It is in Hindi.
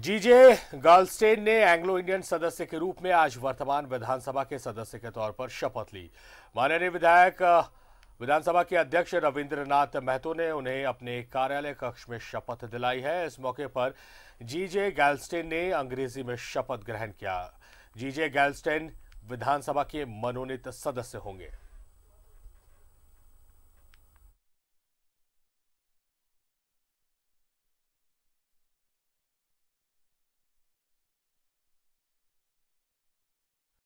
जीजे गाल्स्टेन ने एंग्लो इंडियन सदस्य के रूप में आज वर्तमान विधानसभा के सदस्य के तौर पर शपथ ली माननीय विधायक विधानसभा के अध्यक्ष रविंद्रनाथ महतो ने उन्हें अपने कार्यालय कक्ष में शपथ दिलाई है इस मौके पर जीजे गैल्स्टेन ने अंग्रेजी में शपथ ग्रहण किया जीजे गैल्स्टेन विधानसभा के मनोनीत सदस्य होंगे